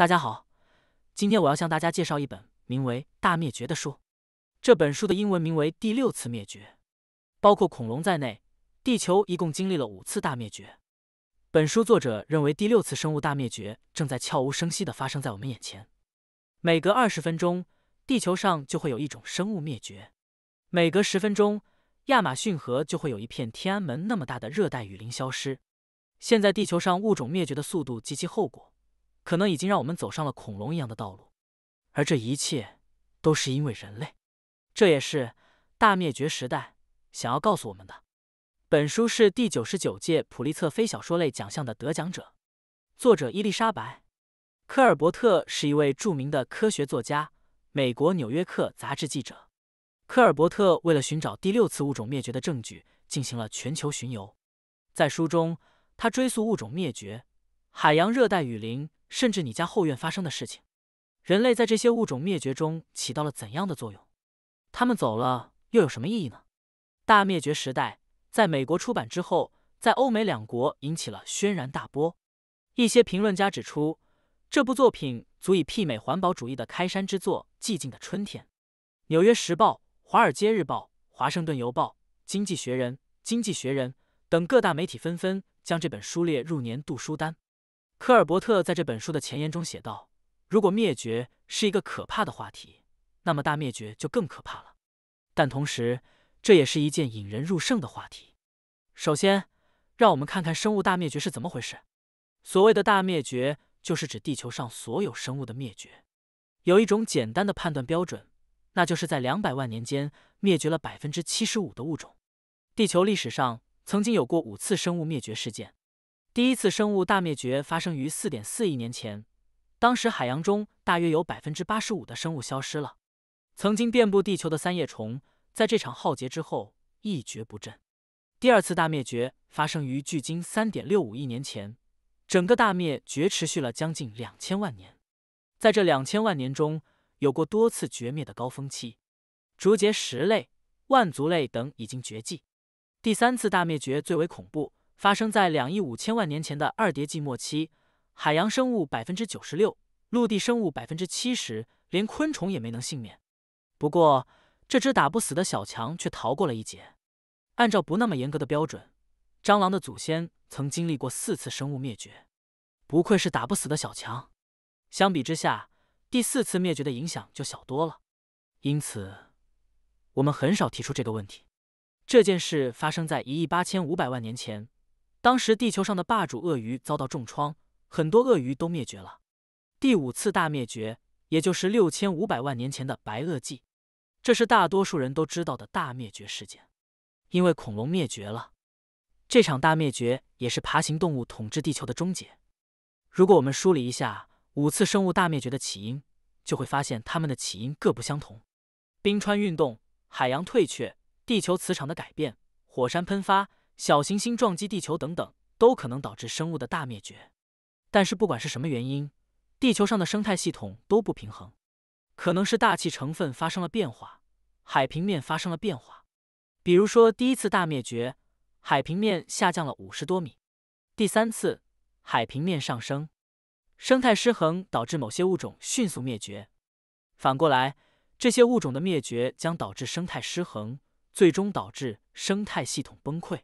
大家好，今天我要向大家介绍一本名为《大灭绝》的书。这本书的英文名为《第六次灭绝》。包括恐龙在内，地球一共经历了五次大灭绝。本书作者认为，第六次生物大灭绝正在悄无声息地发生在我们眼前。每隔二十分钟，地球上就会有一种生物灭绝；每隔十分钟，亚马逊河就会有一片天安门那么大的热带雨林消失。现在，地球上物种灭绝的速度及其后果。可能已经让我们走上了恐龙一样的道路，而这一切都是因为人类。这也是大灭绝时代想要告诉我们的。本书是第九十九届普利策非小说类奖项的得奖者，作者伊丽莎白·科尔伯特是一位著名的科学作家，美国《纽约客》杂志记者。科尔伯特为了寻找第六次物种灭绝的证据，进行了全球巡游。在书中，他追溯物种灭绝、海洋热带雨林。甚至你家后院发生的事情，人类在这些物种灭绝中起到了怎样的作用？他们走了又有什么意义呢？《大灭绝时代》在美国出版之后，在欧美两国引起了轩然大波。一些评论家指出，这部作品足以媲美环保主义的开山之作《寂静的春天》。《纽约时报》《华尔街日报》《华盛顿邮报》《经济学人》《经济学人》等各大媒体纷纷将这本书列入年度书单。科尔伯特在这本书的前言中写道：“如果灭绝是一个可怕的话题，那么大灭绝就更可怕了。但同时，这也是一件引人入胜的话题。首先，让我们看看生物大灭绝是怎么回事。所谓的大灭绝，就是指地球上所有生物的灭绝。有一种简单的判断标准，那就是在两百万年间灭绝了百分之七十五的物种。地球历史上曾经有过五次生物灭绝事件。”第一次生物大灭绝发生于4.4亿年前，当时海洋中大约有85%的生物消失了。曾经遍布地球的三叶虫，在这场浩劫之后一蹶不振。第二次大灭绝发生于距今3.65亿年前，整个大灭绝持续了将近2000万年，在这两千万年中有过多次绝灭的高峰期，竹节石类、腕足类等已经绝迹。第三次大灭绝最为恐怖。发生在两亿五千万年前的二叠纪末期，海洋生物百分之九十六，陆地生物百分之七十，连昆虫也没能幸免。不过，这只打不死的小强却逃过了一劫。按照不那么严格的标准，蟑螂的祖先曾经历过四次生物灭绝。不愧是打不死的小强。相比之下，第四次灭绝的影响就小多了。因此，我们很少提出这个问题。这件事发生在一亿八千五百万年前。当时地球上的霸主鳄鱼遭到重创，很多鳄鱼都灭绝了。第五次大灭绝，也就是六千五百万年前的白垩纪，这是大多数人都知道的大灭绝事件，因为恐龙灭绝了。这场大灭绝也是爬行动物统治地球的终结。如果我们梳理一下五次生物大灭绝的起因，就会发现它们的起因各不相同：冰川运动、海洋退却、地球磁场的改变、火山喷发。小行星撞击地球等等，都可能导致生物的大灭绝。但是不管是什么原因，地球上的生态系统都不平衡，可能是大气成分发生了变化，海平面发生了变化。比如说第一次大灭绝，海平面下降了五十多米；第三次，海平面上升，生态失衡导致某些物种迅速灭绝。反过来，这些物种的灭绝将导致生态失衡，最终导致生态系统崩溃。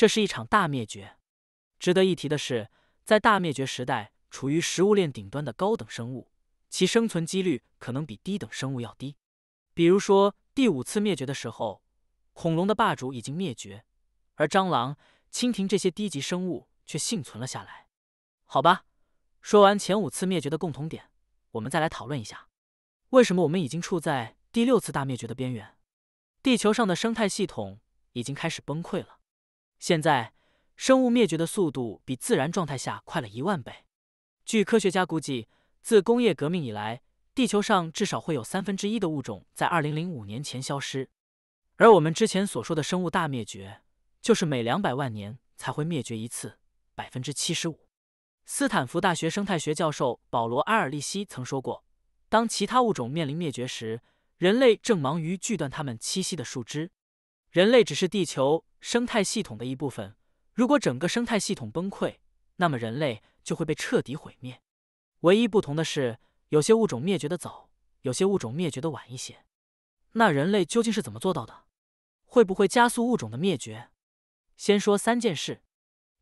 这是一场大灭绝。值得一提的是，在大灭绝时代，处于食物链顶端的高等生物，其生存几率可能比低等生物要低。比如说，第五次灭绝的时候，恐龙的霸主已经灭绝，而蟑螂、蜻蜓这些低级生物却幸存了下来。好吧，说完前五次灭绝的共同点，我们再来讨论一下，为什么我们已经处在第六次大灭绝的边缘？地球上的生态系统已经开始崩溃了。现在，生物灭绝的速度比自然状态下快了一万倍。据科学家估计，自工业革命以来，地球上至少会有三分之一的物种在二零零五年前消失。而我们之前所说的生物大灭绝，就是每两百万年才会灭绝一次，百分之七十五。斯坦福大学生态学教授保罗·埃尔利希曾说过：“当其他物种面临灭绝时，人类正忙于锯断它们栖息的树枝。人类只是地球。”生态系统的一部分。如果整个生态系统崩溃，那么人类就会被彻底毁灭。唯一不同的是，有些物种灭绝的早，有些物种灭绝的晚一些。那人类究竟是怎么做到的？会不会加速物种的灭绝？先说三件事。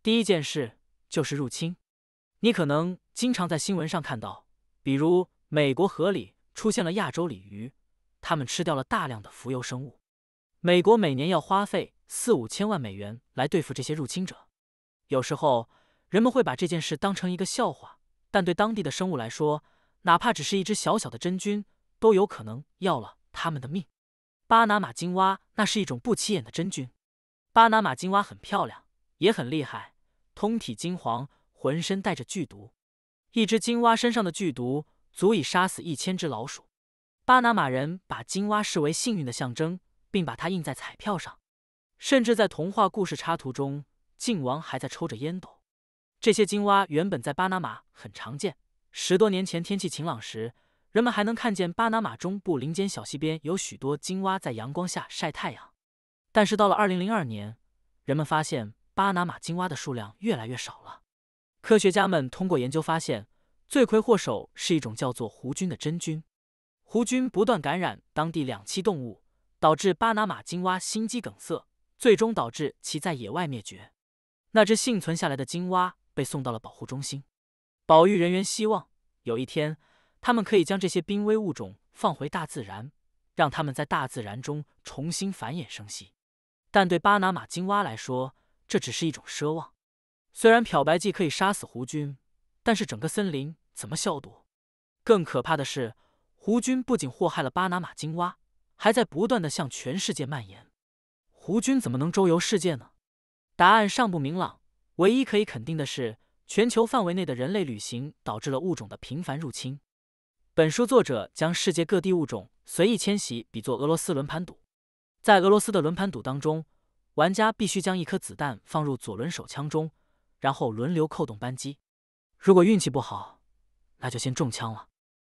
第一件事就是入侵。你可能经常在新闻上看到，比如美国河里出现了亚洲鲤鱼，它们吃掉了大量的浮游生物。美国每年要花费。四五千万美元来对付这些入侵者。有时候人们会把这件事当成一个笑话，但对当地的生物来说，哪怕只是一只小小的真菌，都有可能要了他们的命。巴拿马金蛙那是一种不起眼的真菌。巴拿马金蛙很漂亮，也很厉害，通体金黄，浑身带着剧毒。一只金蛙身上的剧毒足以杀死一千只老鼠。巴拿马人把金蛙视为幸运的象征，并把它印在彩票上。甚至在童话故事插图中，靖王还在抽着烟斗。这些金蛙原本在巴拿马很常见。十多年前天气晴朗时，人们还能看见巴拿马中部林间小溪边有许多金蛙在阳光下晒太阳。但是到了二零零二年，人们发现巴拿马金蛙的数量越来越少了。科学家们通过研究发现，罪魁祸首是一种叫做胡菌的真菌。胡菌不断感染当地两栖动物，导致巴拿马金蛙心肌梗塞。最终导致其在野外灭绝。那只幸存下来的金蛙被送到了保护中心。保育人员希望有一天，他们可以将这些濒危物种放回大自然，让它们在大自然中重新繁衍生息。但对巴拿马金蛙来说，这只是一种奢望。虽然漂白剂可以杀死胡军，但是整个森林怎么消毒？更可怕的是，胡军不仅祸害了巴拿马金蛙，还在不断的向全世界蔓延。胡军怎么能周游世界呢？答案尚不明朗。唯一可以肯定的是，全球范围内的人类旅行导致了物种的频繁入侵。本书作者将世界各地物种随意迁徙比作俄罗斯轮盘赌。在俄罗斯的轮盘赌当中，玩家必须将一颗子弹放入左轮手枪中，然后轮流扣动扳机。如果运气不好，那就先中枪了。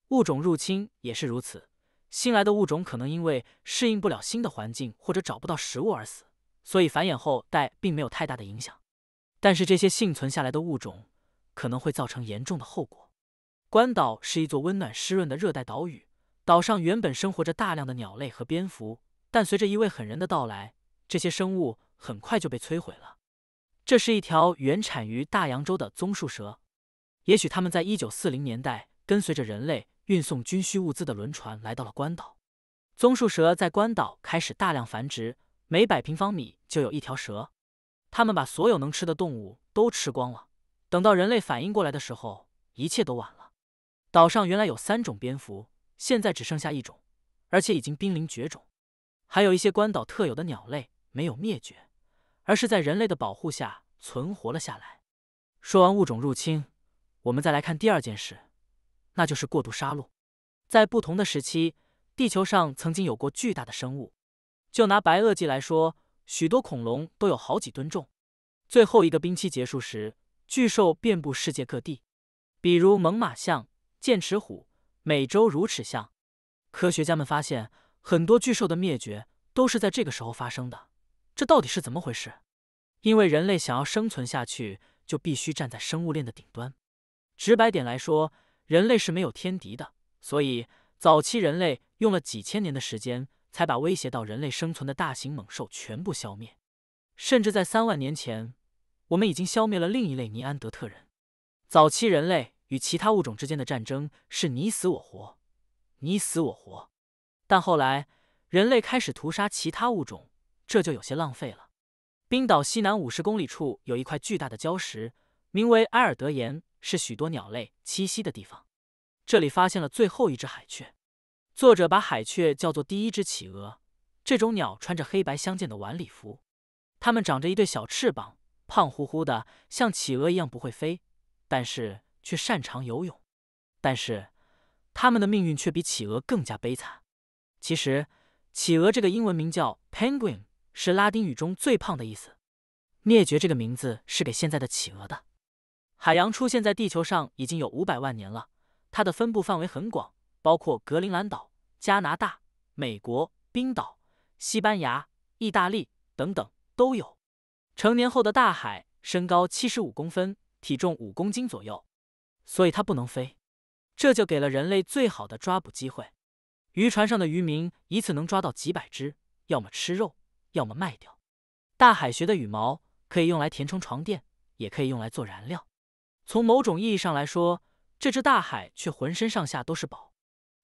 物种入侵也是如此。新来的物种可能因为适应不了新的环境或者找不到食物而死，所以繁衍后代并没有太大的影响。但是这些幸存下来的物种可能会造成严重的后果。关岛是一座温暖湿润的热带岛屿，岛上原本生活着大量的鸟类和蝙蝠，但随着一位狠人的到来，这些生物很快就被摧毁了。这是一条原产于大洋洲的棕树蛇，也许他们在一九四零年代跟随着人类。运送军需物资的轮船来到了关岛，棕树蛇在关岛开始大量繁殖，每百平方米就有一条蛇。它们把所有能吃的动物都吃光了。等到人类反应过来的时候，一切都晚了。岛上原来有三种蝙蝠，现在只剩下一种，而且已经濒临绝种。还有一些关岛特有的鸟类没有灭绝，而是在人类的保护下存活了下来。说完物种入侵，我们再来看第二件事。那就是过度杀戮。在不同的时期，地球上曾经有过巨大的生物。就拿白垩纪来说，许多恐龙都有好几吨重。最后一个冰期结束时，巨兽遍布世界各地，比如猛犸象、剑齿虎、美洲乳齿象。科学家们发现，很多巨兽的灭绝都是在这个时候发生的。这到底是怎么回事？因为人类想要生存下去，就必须站在生物链的顶端。直白点来说，人类是没有天敌的，所以早期人类用了几千年的时间，才把威胁到人类生存的大型猛兽全部消灭。甚至在三万年前，我们已经消灭了另一类尼安德特人。早期人类与其他物种之间的战争是你死我活，你死我活。但后来人类开始屠杀其他物种，这就有些浪费了。冰岛西南五十公里处有一块巨大的礁石，名为埃尔德岩。是许多鸟类栖息的地方，这里发现了最后一只海雀。作者把海雀叫做第一只企鹅。这种鸟穿着黑白相间的晚礼服，它们长着一对小翅膀，胖乎乎的，像企鹅一样不会飞，但是却擅长游泳。但是它们的命运却比企鹅更加悲惨。其实，企鹅这个英文名叫 Penguin，是拉丁语中最胖的意思。灭绝这个名字是给现在的企鹅的。海洋出现在地球上已经有五百万年了，它的分布范围很广，包括格陵兰岛、加拿大、美国、冰岛、西班牙、意大利等等都有。成年后的大海身高七十五公分，体重五公斤左右，所以它不能飞，这就给了人类最好的抓捕机会。渔船上的渔民一次能抓到几百只，要么吃肉，要么卖掉。大海学的羽毛可以用来填充床垫，也可以用来做燃料。从某种意义上来说，这只大海却浑身上下都是宝。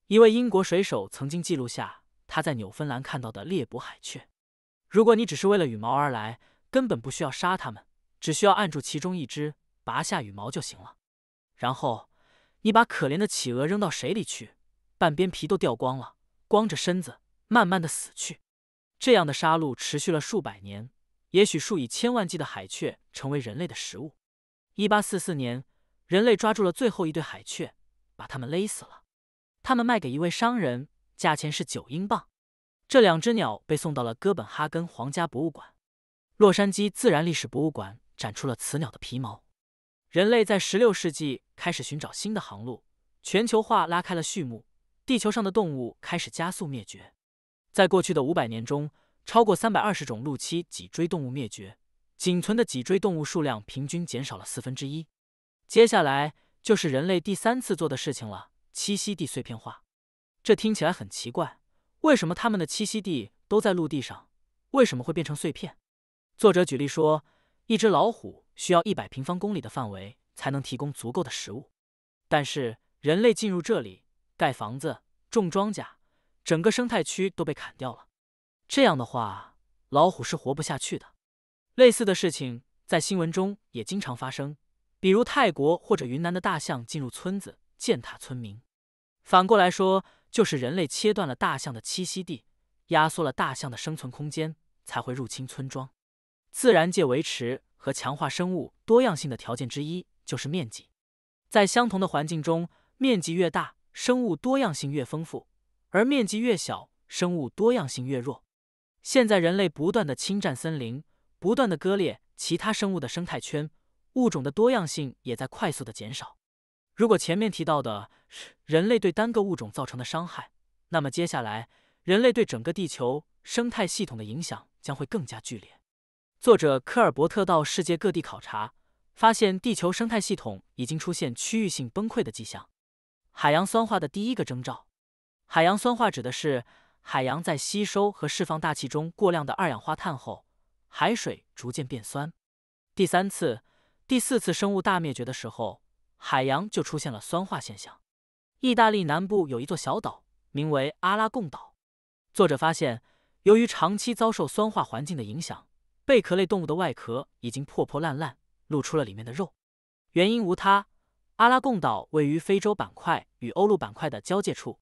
一位英国水手曾经记录下他在纽芬兰看到的猎捕海雀。如果你只是为了羽毛而来，根本不需要杀它们，只需要按住其中一只，拔下羽毛就行了。然后你把可怜的企鹅扔到水里去，半边皮都掉光了，光着身子慢慢的死去。这样的杀戮持续了数百年，也许数以千万计的海雀成为人类的食物。一八四四年，人类抓住了最后一对海雀，把它们勒死了。他们卖给一位商人，价钱是九英镑。这两只鸟被送到了哥本哈根皇家博物馆。洛杉矶自然历史博物馆展出了雌鸟的皮毛。人类在十六世纪开始寻找新的航路，全球化拉开了序幕。地球上的动物开始加速灭绝。在过去的五百年中，超过三百二十种陆栖脊椎动物灭绝。仅存的脊椎动物数量平均减少了四分之一。接下来就是人类第三次做的事情了：栖息地碎片化。这听起来很奇怪，为什么他们的栖息地都在陆地上？为什么会变成碎片？作者举例说，一只老虎需要一百平方公里的范围才能提供足够的食物，但是人类进入这里盖房子、种庄稼，整个生态区都被砍掉了。这样的话，老虎是活不下去的。类似的事情在新闻中也经常发生，比如泰国或者云南的大象进入村子践踏村民。反过来说，就是人类切断了大象的栖息地，压缩了大象的生存空间，才会入侵村庄。自然界维持和强化生物多样性的条件之一就是面积。在相同的环境中，面积越大，生物多样性越丰富；而面积越小，生物多样性越弱。现在人类不断的侵占森林。不断的割裂其他生物的生态圈，物种的多样性也在快速的减少。如果前面提到的人类对单个物种造成的伤害，那么接下来人类对整个地球生态系统的影响将会更加剧烈。作者科尔伯特到世界各地考察，发现地球生态系统已经出现区域性崩溃的迹象。海洋酸化的第一个征兆，海洋酸化指的是海洋在吸收和释放大气中过量的二氧化碳后。海水逐渐变酸，第三次、第四次生物大灭绝的时候，海洋就出现了酸化现象。意大利南部有一座小岛，名为阿拉贡岛。作者发现，由于长期遭受酸化环境的影响，贝壳类动物的外壳已经破破烂烂，露出了里面的肉。原因无他，阿拉贡岛位于非洲板块与欧陆板块的交界处，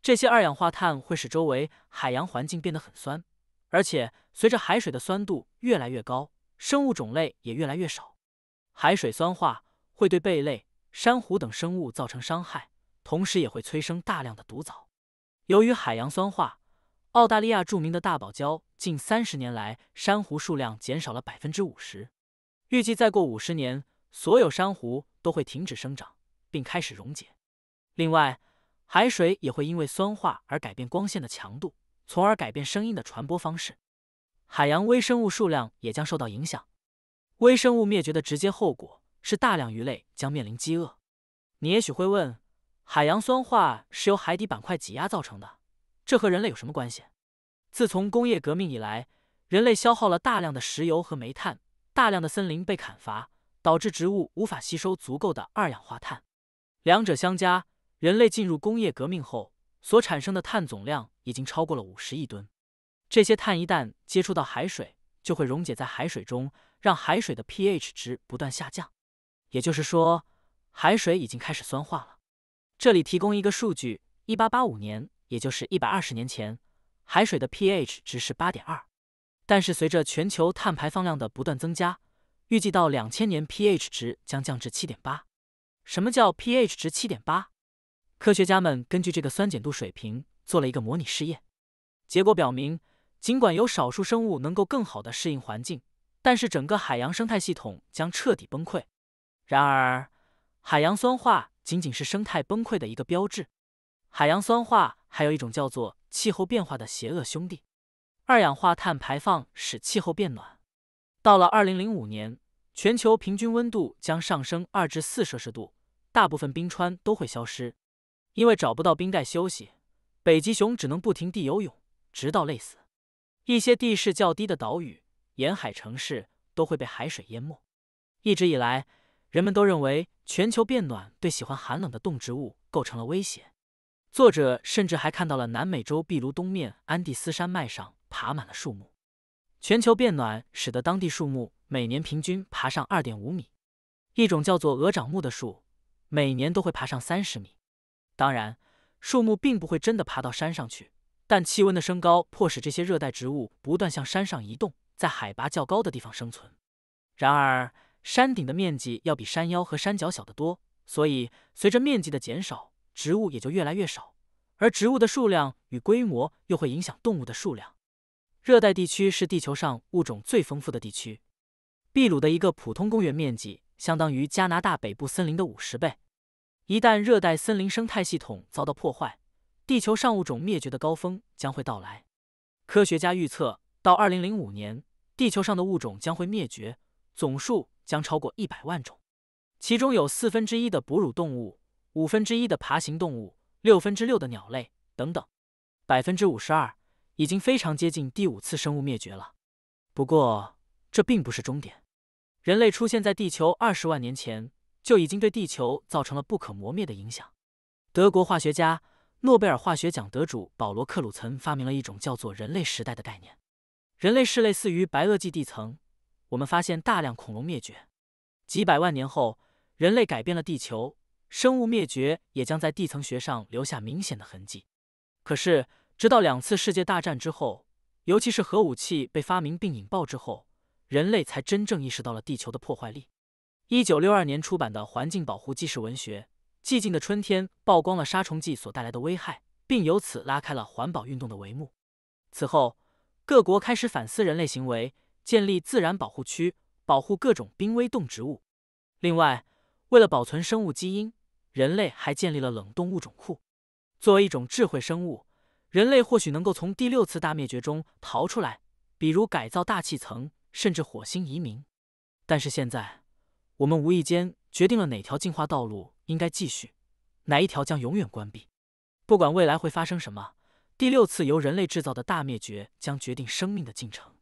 这些二氧化碳会使周围海洋环境变得很酸，而且。随着海水的酸度越来越高，生物种类也越来越少。海水酸化会对贝类、珊瑚等生物造成伤害，同时也会催生大量的毒藻。由于海洋酸化，澳大利亚著名的大堡礁近三十年来珊瑚数量减少了百分之五十。预计再过五十年，所有珊瑚都会停止生长，并开始溶解。另外，海水也会因为酸化而改变光线的强度，从而改变声音的传播方式。海洋微生物数量也将受到影响。微生物灭绝的直接后果是大量鱼类将面临饥饿。你也许会问，海洋酸化是由海底板块挤压造成的，这和人类有什么关系？自从工业革命以来，人类消耗了大量的石油和煤炭，大量的森林被砍伐，导致植物无法吸收足够的二氧化碳。两者相加，人类进入工业革命后所产生的碳总量已经超过了五十亿吨。这些碳一旦接触到海水，就会溶解在海水中，让海水的 pH 值不断下降。也就是说，海水已经开始酸化了。这里提供一个数据：一八八五年，也就是一百二十年前，海水的 pH 值是八点二。但是随着全球碳排放量的不断增加，预计到两千年 pH 值将降至七点八。什么叫 pH 值七点八？科学家们根据这个酸碱度水平做了一个模拟试验，结果表明。尽管有少数生物能够更好地适应环境，但是整个海洋生态系统将彻底崩溃。然而，海洋酸化仅仅是生态崩溃的一个标志。海洋酸化还有一种叫做气候变化的邪恶兄弟。二氧化碳排放使气候变暖，到了2005年，全球平均温度将上升2至4摄氏度，大部分冰川都会消失。因为找不到冰盖休息，北极熊只能不停地游泳，直到累死。一些地势较低的岛屿、沿海城市都会被海水淹没。一直以来，人们都认为全球变暖对喜欢寒冷的动植物构成了威胁。作者甚至还看到了南美洲壁炉东面安第斯山脉上爬满了树木。全球变暖使得当地树木每年平均爬上二点五米，一种叫做鹅掌木的树每年都会爬上三十米。当然，树木并不会真的爬到山上去。但气温的升高迫使这些热带植物不断向山上移动，在海拔较高的地方生存。然而，山顶的面积要比山腰和山脚小得多，所以随着面积的减少，植物也就越来越少。而植物的数量与规模又会影响动物的数量。热带地区是地球上物种最丰富的地区。秘鲁的一个普通公园面积相当于加拿大北部森林的五十倍。一旦热带森林生态系统遭到破坏，地球上物种灭绝的高峰将会到来，科学家预测到二零零五年，地球上的物种将会灭绝总数将超过一百万种，其中有四分之一的哺乳动物、五分之一的爬行动物、六分之六的鸟类等等，百分之五十二已经非常接近第五次生物灭绝了。不过这并不是终点，人类出现在地球二十万年前就已经对地球造成了不可磨灭的影响。德国化学家。诺贝尔化学奖得主保罗克鲁岑发明了一种叫做“人类时代”的概念。人类是类似于白垩纪地层，我们发现大量恐龙灭绝。几百万年后，人类改变了地球，生物灭绝也将在地层学上留下明显的痕迹。可是，直到两次世界大战之后，尤其是核武器被发明并引爆之后，人类才真正意识到了地球的破坏力。一九六二年出版的《环境保护纪事文学》。寂静的春天曝光了杀虫剂所带来的危害，并由此拉开了环保运动的帷幕。此后，各国开始反思人类行为，建立自然保护区，保护各种濒危动植物。另外，为了保存生物基因，人类还建立了冷冻物种库。作为一种智慧生物，人类或许能够从第六次大灭绝中逃出来，比如改造大气层，甚至火星移民。但是现在，我们无意间决定了哪条进化道路。应该继续，哪一条将永远关闭？不管未来会发生什么，第六次由人类制造的大灭绝将决定生命的进程。